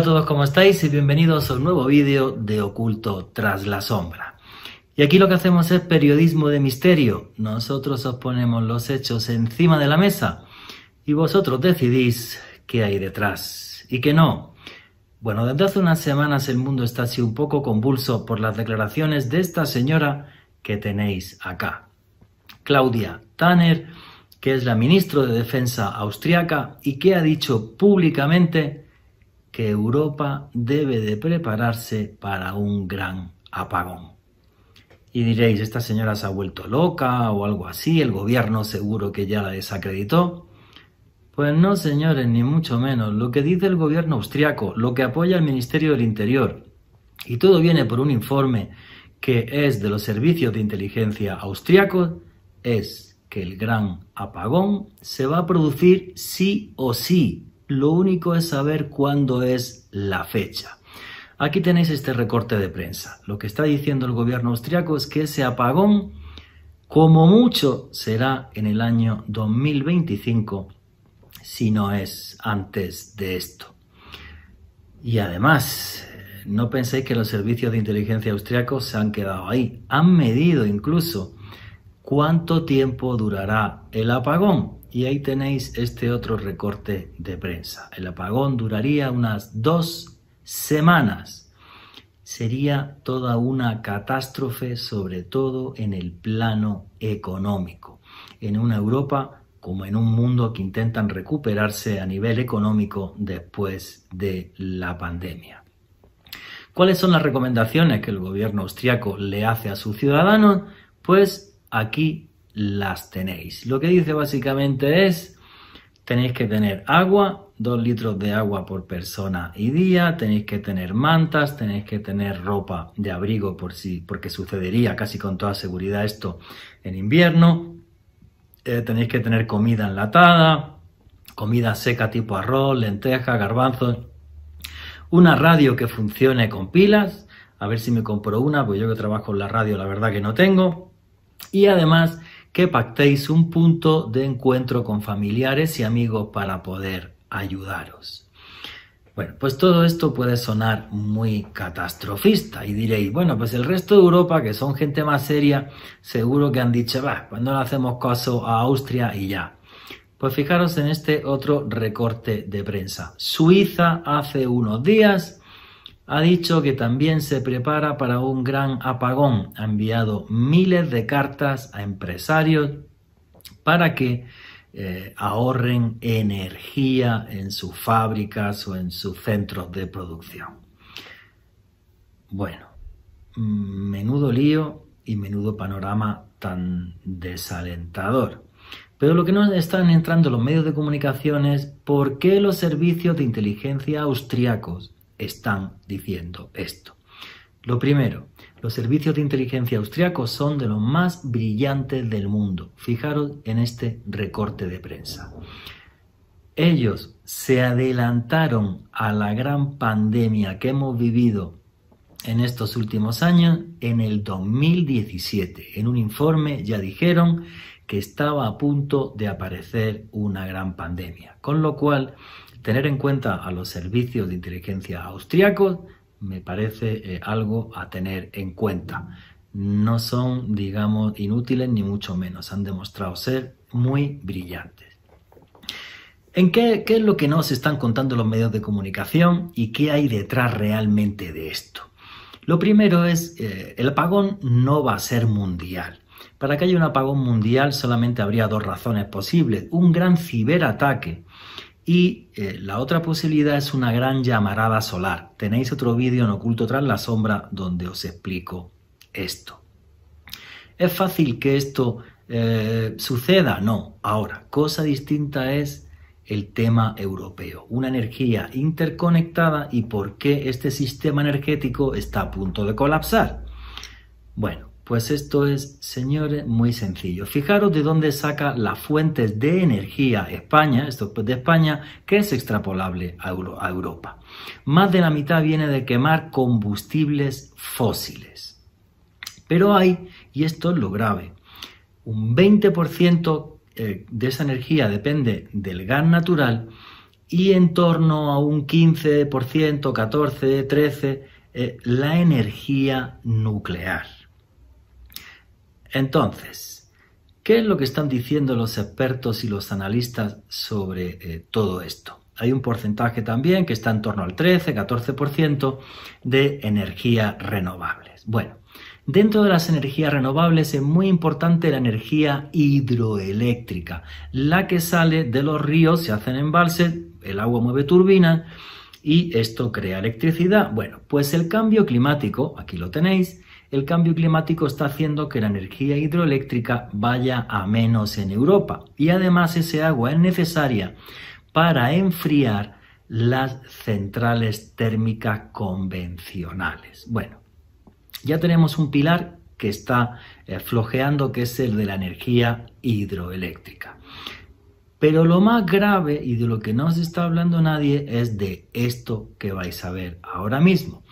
Hola a todos, ¿cómo estáis? Y bienvenidos a un nuevo vídeo de Oculto tras la sombra. Y aquí lo que hacemos es periodismo de misterio. Nosotros os ponemos los hechos encima de la mesa y vosotros decidís qué hay detrás y qué no. Bueno, desde hace unas semanas el mundo está así un poco convulso por las declaraciones de esta señora que tenéis acá. Claudia Tanner, que es la ministra de Defensa austriaca y que ha dicho públicamente que Europa debe de prepararse para un gran apagón. Y diréis, esta señora se ha vuelto loca o algo así, el gobierno seguro que ya la desacreditó. Pues no, señores, ni mucho menos. Lo que dice el gobierno austriaco, lo que apoya el Ministerio del Interior, y todo viene por un informe que es de los servicios de inteligencia austriacos, es que el gran apagón se va a producir sí o sí lo único es saber cuándo es la fecha. Aquí tenéis este recorte de prensa. Lo que está diciendo el gobierno austriaco es que ese apagón, como mucho, será en el año 2025, si no es antes de esto. Y además, no penséis que los servicios de inteligencia austriacos se han quedado ahí. Han medido incluso cuánto tiempo durará el apagón. Y ahí tenéis este otro recorte de prensa. El apagón duraría unas dos semanas. Sería toda una catástrofe, sobre todo en el plano económico. En una Europa como en un mundo que intentan recuperarse a nivel económico después de la pandemia. ¿Cuáles son las recomendaciones que el gobierno austriaco le hace a sus ciudadanos? Pues aquí las tenéis. Lo que dice básicamente es, tenéis que tener agua, 2 litros de agua por persona y día, tenéis que tener mantas, tenéis que tener ropa de abrigo por si, porque sucedería casi con toda seguridad esto en invierno, eh, tenéis que tener comida enlatada, comida seca tipo arroz, lentejas, garbanzos, una radio que funcione con pilas, a ver si me compro una, pues yo que trabajo en la radio la verdad que no tengo, y además que pactéis un punto de encuentro con familiares y amigos para poder ayudaros. Bueno, pues todo esto puede sonar muy catastrofista y diréis, bueno, pues el resto de Europa, que son gente más seria, seguro que han dicho, va, pues no le hacemos caso a Austria y ya. Pues fijaros en este otro recorte de prensa. Suiza hace unos días ha dicho que también se prepara para un gran apagón. Ha enviado miles de cartas a empresarios para que eh, ahorren energía en sus fábricas o en sus centros de producción. Bueno, menudo lío y menudo panorama tan desalentador. Pero lo que no están entrando los medios de comunicación es por qué los servicios de inteligencia austriacos están diciendo esto. Lo primero, los servicios de inteligencia austriacos son de los más brillantes del mundo. Fijaros en este recorte de prensa. Ellos se adelantaron a la gran pandemia que hemos vivido en estos últimos años en el 2017. En un informe ya dijeron que estaba a punto de aparecer una gran pandemia. Con lo cual, tener en cuenta a los servicios de inteligencia austriacos me parece eh, algo a tener en cuenta. No son, digamos, inútiles ni mucho menos. Han demostrado ser muy brillantes. ¿En qué, es lo que nos están contando los medios de comunicación y qué hay detrás realmente de esto? Lo primero es, eh, el apagón no va a ser mundial. Para que haya un apagón mundial solamente habría dos razones posibles. Un gran ciberataque y eh, la otra posibilidad es una gran llamarada solar. Tenéis otro vídeo en oculto tras la sombra donde os explico esto. ¿Es fácil que esto eh, suceda? No. Ahora, cosa distinta es el tema europeo, una energía interconectada y por qué este sistema energético está a punto de colapsar. Bueno, pues esto es, señores, muy sencillo. Fijaros de dónde saca las fuentes de energía España, esto de España, que es extrapolable a, Europa. Más de la mitad viene de quemar combustibles fósiles. Pero hay, y esto es lo grave, un 20% eh, de esa energía depende del gas natural y en torno a un 15%, 14, 13, la energía nuclear. Entonces, ¿qué es lo que están diciendo los expertos y los analistas sobre eh, todo esto? Hay un porcentaje también que está en torno al 13-14% de energías renovables. Bueno, Dentro de las energías renovables es muy importante la energía hidroeléctrica, la que sale de los ríos, se hacen embalses, el agua mueve turbinas y esto crea electricidad. Bueno, pues el cambio climático, aquí lo tenéis, el cambio climático está haciendo que la energía hidroeléctrica vaya a menos en Europa y además ese agua es necesaria para enfriar las centrales térmicas convencionales. Bueno, ya tenemos un pilar que está eh, flojeando, que es el de la energía hidroeléctrica. Pero lo más grave y de lo que no se está hablando nadie es de esto que vais a ver ahora mismo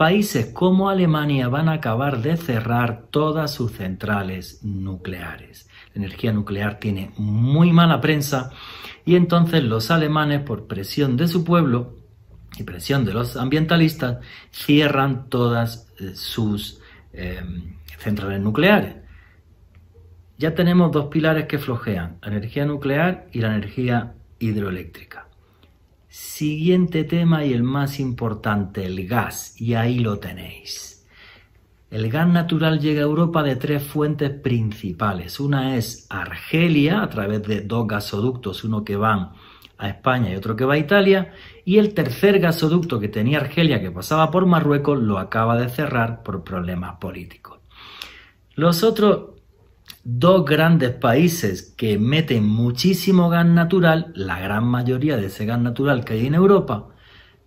países como Alemania van a acabar de cerrar todas sus centrales nucleares. La energía nuclear tiene muy mala prensa y entonces los alemanes, por presión de su pueblo y presión de los ambientalistas, cierran todas eh, sus em, centrales nucleares. Ya tenemos dos pilares que flojean, la energía nuclear y la energía hidroeléctrica. Siguiente tema y el más importante, el gas. Y ahí lo tenéis. El gas natural llega a Europa de tres fuentes principales. Una es Argelia, a través de dos gasoductos, uno que va a España y otro que va a Italia. Y el tercer gasoducto que tenía Argelia, que pasaba por Marruecos, lo acaba de cerrar por problemas políticos. Los otros dos grandes países que meten muchísimo gas natural, la gran mayoría de ese gas natural que hay en Europa,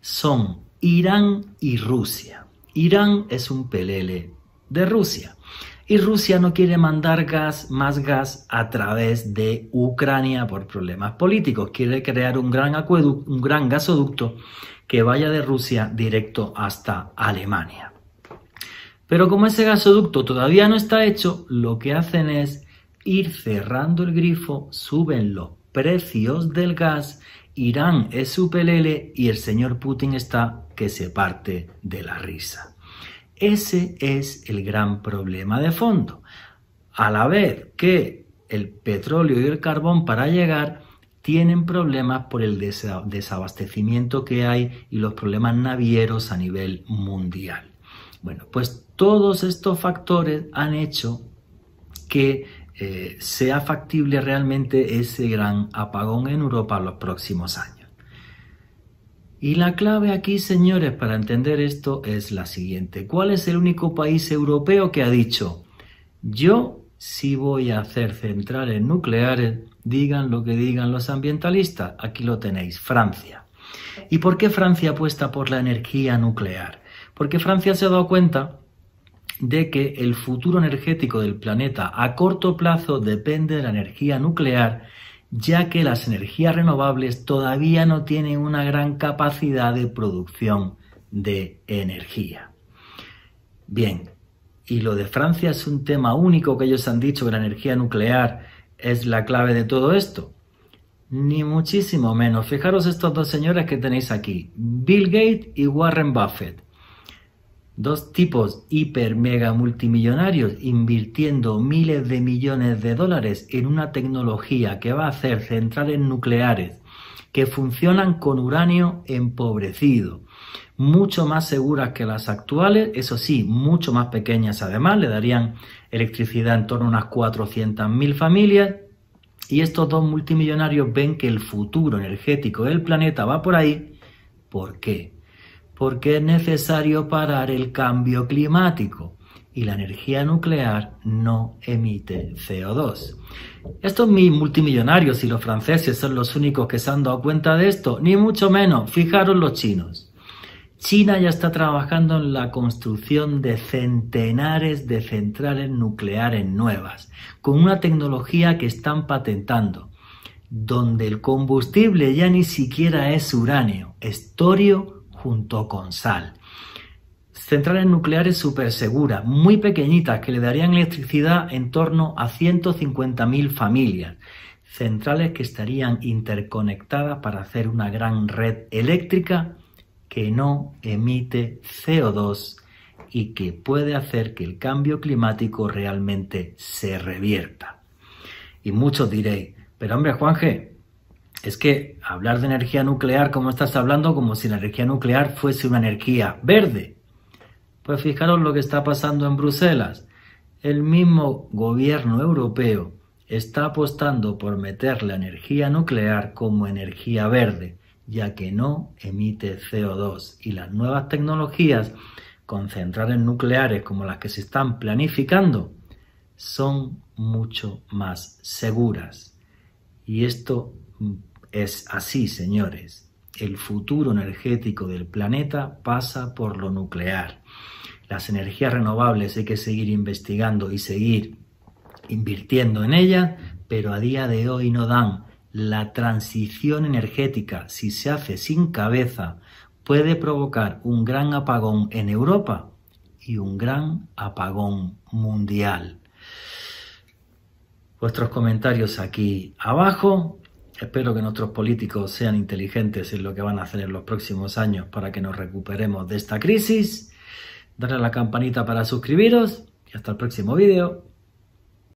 son Irán y Rusia. Irán es un pelele de Rusia. Y Rusia no quiere mandar gas, más gas a través de Ucrania por problemas políticos. Quiere crear un gran, un gran gasoducto que vaya de Rusia directo hasta Alemania. Pero como ese gasoducto todavía no está hecho, lo que hacen es ir cerrando el grifo, suben los precios del gas, Irán es su pelele y el señor Putin está que se parte de la risa. Ese es el gran problema de fondo. A la vez que el petróleo y el carbón para llegar tienen problemas por el desabastecimiento que hay y los problemas navieros a nivel mundial. Bueno, pues todos estos factores han hecho que eh, sea factible realmente ese gran apagón en Europa los próximos años. Y la clave aquí, señores, para entender esto es la siguiente. ¿Cuál es el único país europeo que ha dicho, yo sí voy a hacer centrales nucleares, digan lo que digan los ambientalistas? Aquí lo tenéis, Francia. ¿Y por qué Francia apuesta por la energía nuclear? Porque Francia se ha dado cuenta de que el futuro energético del planeta a corto plazo depende de la energía nuclear, ya que las energías renovables todavía no tienen una gran capacidad de producción de energía. Bien, y lo de Francia es un tema único que ellos han dicho que la energía nuclear es la clave de todo esto. Ni muchísimo menos. Fijaros estos dos señores que tenéis aquí, Bill Gates y Warren Buffett. Dos tipos hiper mega multimillonarios invirtiendo miles de millones de dólares en una tecnología que va a hacer centrales nucleares que funcionan con uranio empobrecido, mucho más seguras que las actuales, eso sí, mucho más pequeñas además, le darían electricidad en torno a unas 400.000 familias. Y estos dos multimillonarios ven que el futuro energético del planeta va por ahí. ¿Por qué? porque es necesario parar el cambio climático y la energía nuclear no emite CO2. Estos multimillonarios y los franceses son los únicos que se han dado cuenta de esto, ni mucho menos, fijaros los chinos. China ya está trabajando en la construcción de centenares de centrales nucleares nuevas, con una tecnología que están patentando, donde el combustible ya ni siquiera es uranio, es torio junto con sal. Centrales nucleares súper seguras, muy pequeñitas, que le darían electricidad en torno a 150.000 familias. Centrales que estarían interconectadas para hacer una gran red eléctrica que no emite CO2 y que puede hacer que el cambio climático realmente se revierta. Y muchos diréis, pero hombre Juanje, es que hablar de energía nuclear como estás hablando, como si la energía nuclear fuese una energía verde. Pues fijaros lo que está pasando en Bruselas. El mismo gobierno europeo está apostando por meter la energía nuclear como energía verde, ya que no emite CO2 y las nuevas tecnologías concentradas centrales nucleares como las que se están planificando son mucho más seguras. Y esto es así, señores. El futuro energético del planeta pasa por lo nuclear. Las energías renovables hay que seguir investigando y seguir invirtiendo en ellas, pero a día de hoy no dan. La transición energética, si se hace sin cabeza, puede provocar un gran apagón en Europa y un gran apagón mundial. Vuestros comentarios aquí abajo Espero que nuestros políticos sean inteligentes en lo que van a hacer en los próximos años para que nos recuperemos de esta crisis. Darle a la campanita para suscribiros y hasta el próximo vídeo.